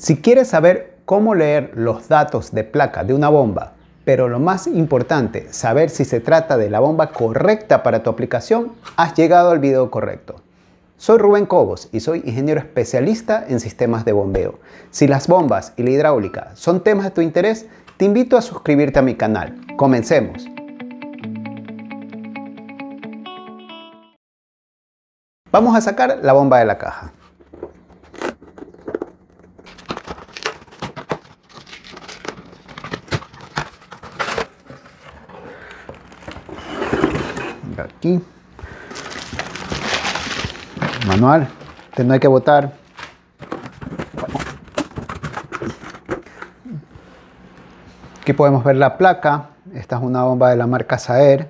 Si quieres saber cómo leer los datos de placa de una bomba, pero lo más importante, saber si se trata de la bomba correcta para tu aplicación, has llegado al video correcto. Soy Rubén Cobos y soy ingeniero especialista en sistemas de bombeo. Si las bombas y la hidráulica son temas de tu interés, te invito a suscribirte a mi canal. Comencemos. Vamos a sacar la bomba de la caja. aquí. Manual. Este no hay que botar. Aquí podemos ver la placa. Esta es una bomba de la marca Saer,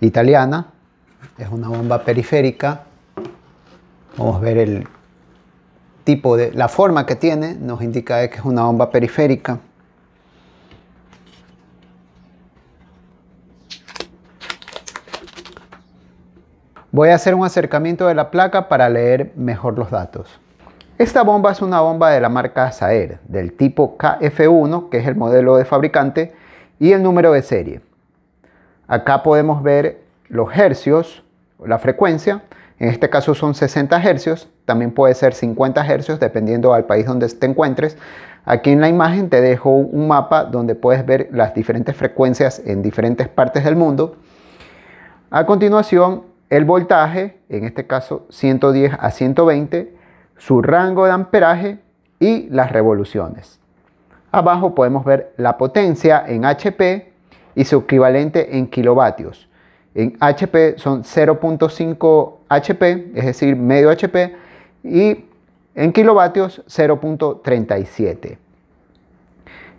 italiana. Es una bomba periférica. Vamos a ver el tipo de, la forma que tiene. Nos indica que es una bomba periférica. Voy a hacer un acercamiento de la placa para leer mejor los datos. Esta bomba es una bomba de la marca Saer, del tipo KF1, que es el modelo de fabricante, y el número de serie. Acá podemos ver los hercios, la frecuencia, en este caso son 60 hercios, también puede ser 50 hercios dependiendo al país donde te encuentres. Aquí en la imagen te dejo un mapa donde puedes ver las diferentes frecuencias en diferentes partes del mundo. A continuación el voltaje, en este caso 110 a 120, su rango de amperaje y las revoluciones. Abajo podemos ver la potencia en HP y su equivalente en kilovatios. En HP son 0.5 HP, es decir, medio HP, y en kilovatios 0.37.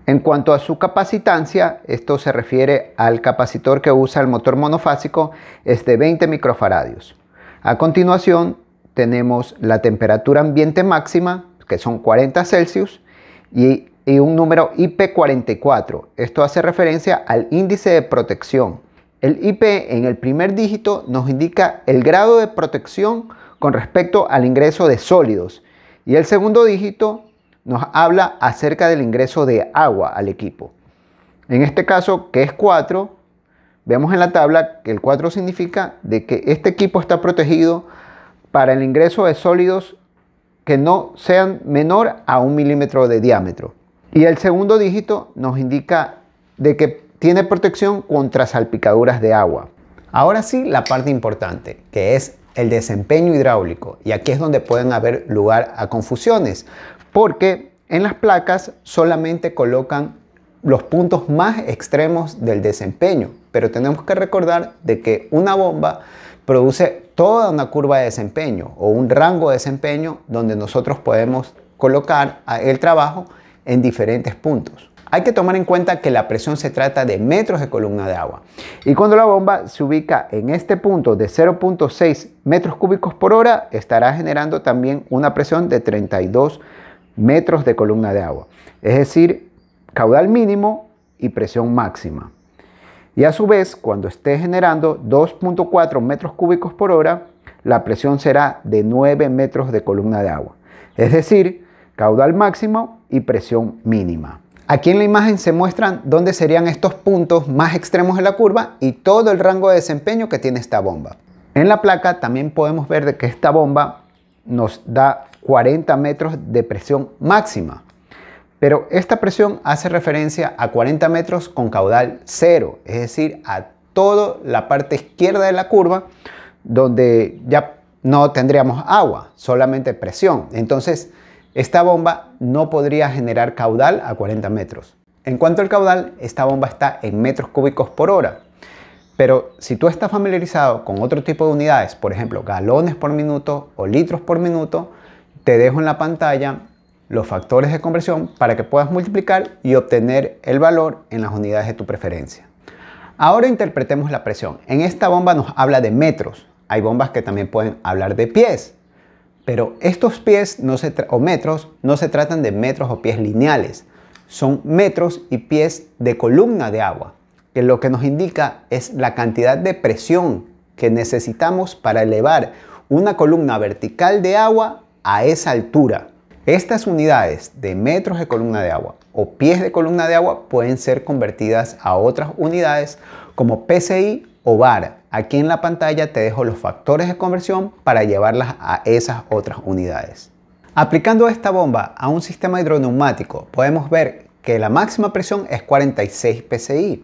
En cuanto a su capacitancia, esto se refiere al capacitor que usa el motor monofásico, es de 20 microfaradios. A continuación, tenemos la temperatura ambiente máxima, que son 40 Celsius, y, y un número IP44. Esto hace referencia al índice de protección. El IP en el primer dígito nos indica el grado de protección con respecto al ingreso de sólidos y el segundo dígito nos habla acerca del ingreso de agua al equipo. En este caso, que es 4, vemos en la tabla que el 4 significa de que este equipo está protegido para el ingreso de sólidos que no sean menor a un milímetro de diámetro. Y el segundo dígito nos indica de que tiene protección contra salpicaduras de agua. Ahora sí, la parte importante, que es el desempeño hidráulico. Y aquí es donde pueden haber lugar a confusiones, porque en las placas solamente colocan los puntos más extremos del desempeño, pero tenemos que recordar de que una bomba produce toda una curva de desempeño o un rango de desempeño donde nosotros podemos colocar el trabajo en diferentes puntos. Hay que tomar en cuenta que la presión se trata de metros de columna de agua. Y cuando la bomba se ubica en este punto de 0.6 metros cúbicos por hora, estará generando también una presión de 32 metros de columna de agua, es decir, caudal mínimo y presión máxima. Y a su vez, cuando esté generando 2.4 metros cúbicos por hora, la presión será de 9 metros de columna de agua, es decir, caudal máximo y presión mínima. Aquí en la imagen se muestran dónde serían estos puntos más extremos de la curva y todo el rango de desempeño que tiene esta bomba. En la placa también podemos ver de que esta bomba nos da 40 metros de presión máxima. Pero esta presión hace referencia a 40 metros con caudal cero, es decir, a toda la parte izquierda de la curva donde ya no tendríamos agua, solamente presión. Entonces, esta bomba no podría generar caudal a 40 metros. En cuanto al caudal, esta bomba está en metros cúbicos por hora. Pero si tú estás familiarizado con otro tipo de unidades, por ejemplo, galones por minuto o litros por minuto, te dejo en la pantalla los factores de conversión para que puedas multiplicar y obtener el valor en las unidades de tu preferencia. Ahora interpretemos la presión. En esta bomba nos habla de metros. Hay bombas que también pueden hablar de pies. Pero estos pies no o metros no se tratan de metros o pies lineales. Son metros y pies de columna de agua, que lo que nos indica es la cantidad de presión que necesitamos para elevar una columna vertical de agua a esa altura. Estas unidades de metros de columna de agua o pies de columna de agua pueden ser convertidas a otras unidades como PCI o VAR. Aquí en la pantalla te dejo los factores de conversión para llevarlas a esas otras unidades. Aplicando esta bomba a un sistema hidroneumático podemos ver que la máxima presión es 46 PCI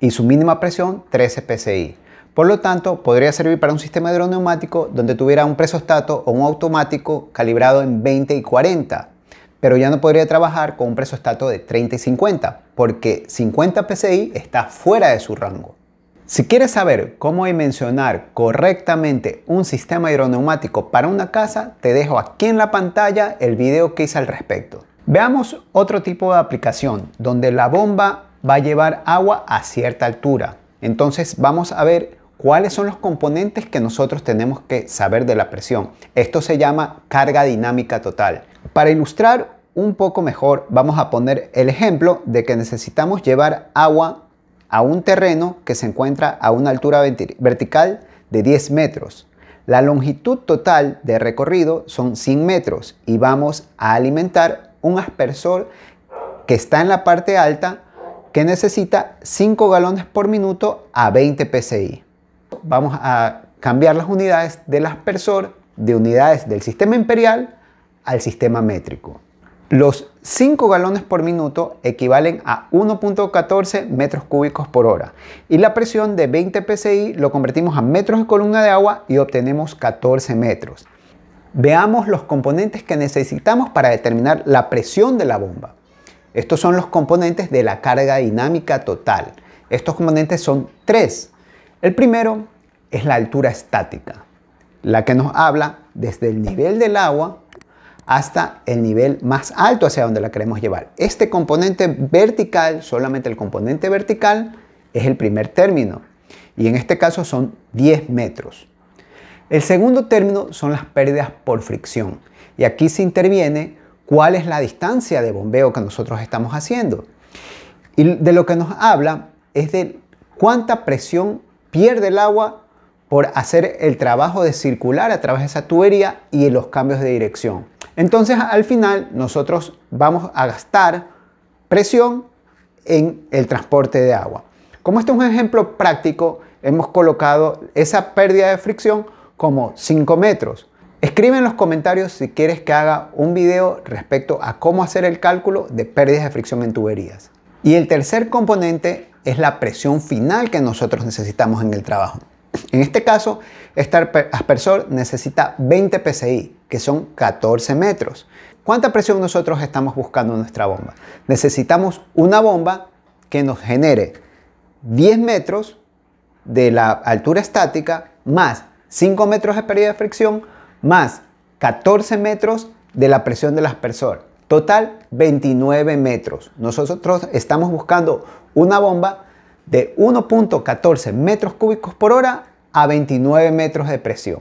y su mínima presión 13 PSI. Por lo tanto, podría servir para un sistema hidroneumático donde tuviera un presostato o un automático calibrado en 20 y 40, pero ya no podría trabajar con un presostato de 30 y 50, porque 50 psi está fuera de su rango. Si quieres saber cómo dimensionar correctamente un sistema hidroneumático para una casa, te dejo aquí en la pantalla el video que hice al respecto. Veamos otro tipo de aplicación donde la bomba va a llevar agua a cierta altura. Entonces vamos a ver ¿Cuáles son los componentes que nosotros tenemos que saber de la presión? Esto se llama carga dinámica total. Para ilustrar un poco mejor, vamos a poner el ejemplo de que necesitamos llevar agua a un terreno que se encuentra a una altura vertical de 10 metros. La longitud total de recorrido son 100 metros y vamos a alimentar un aspersor que está en la parte alta que necesita 5 galones por minuto a 20 psi vamos a cambiar las unidades del aspersor de unidades del sistema imperial al sistema métrico. Los 5 galones por minuto equivalen a 1.14 metros cúbicos por hora y la presión de 20 psi lo convertimos a metros de columna de agua y obtenemos 14 metros. Veamos los componentes que necesitamos para determinar la presión de la bomba. Estos son los componentes de la carga dinámica total. Estos componentes son tres. El primero es la altura estática, la que nos habla desde el nivel del agua hasta el nivel más alto hacia donde la queremos llevar. Este componente vertical, solamente el componente vertical, es el primer término. Y en este caso son 10 metros. El segundo término son las pérdidas por fricción. Y aquí se interviene cuál es la distancia de bombeo que nosotros estamos haciendo. Y de lo que nos habla es de cuánta presión pierde el agua por hacer el trabajo de circular a través de esa tubería y los cambios de dirección. Entonces al final nosotros vamos a gastar presión en el transporte de agua. Como este es un ejemplo práctico, hemos colocado esa pérdida de fricción como 5 metros. Escribe en los comentarios si quieres que haga un video respecto a cómo hacer el cálculo de pérdidas de fricción en tuberías. Y el tercer componente es la presión final que nosotros necesitamos en el trabajo. En este caso, este aspersor necesita 20 PSI, que son 14 metros. ¿Cuánta presión nosotros estamos buscando en nuestra bomba? Necesitamos una bomba que nos genere 10 metros de la altura estática más 5 metros de pérdida de fricción más 14 metros de la presión del aspersor. Total 29 metros. Nosotros estamos buscando una bomba de 1.14 metros cúbicos por hora a 29 metros de presión.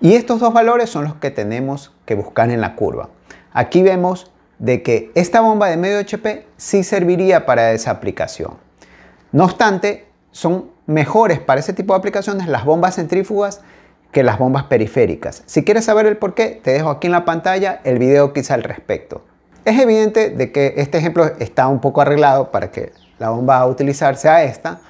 Y estos dos valores son los que tenemos que buscar en la curva. Aquí vemos de que esta bomba de medio HP sí serviría para esa aplicación. No obstante, son mejores para ese tipo de aplicaciones las bombas centrífugas que las bombas periféricas. Si quieres saber el por qué, te dejo aquí en la pantalla el video quizá al respecto. Es evidente de que este ejemplo está un poco arreglado para que la bomba a utilizarse a esta,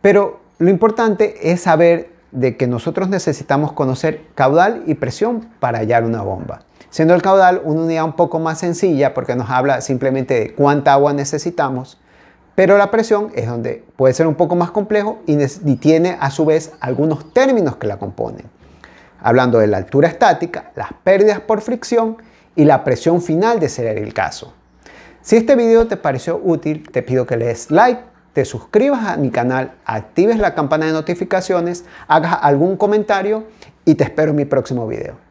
pero lo importante es saber de que nosotros necesitamos conocer caudal y presión para hallar una bomba. Siendo el caudal una unidad un poco más sencilla porque nos habla simplemente de cuánta agua necesitamos, pero la presión es donde puede ser un poco más complejo y tiene a su vez algunos términos que la componen. Hablando de la altura estática, las pérdidas por fricción y la presión final de ser el caso. Si este video te pareció útil, te pido que le des like, te suscribas a mi canal, actives la campana de notificaciones, hagas algún comentario y te espero en mi próximo video.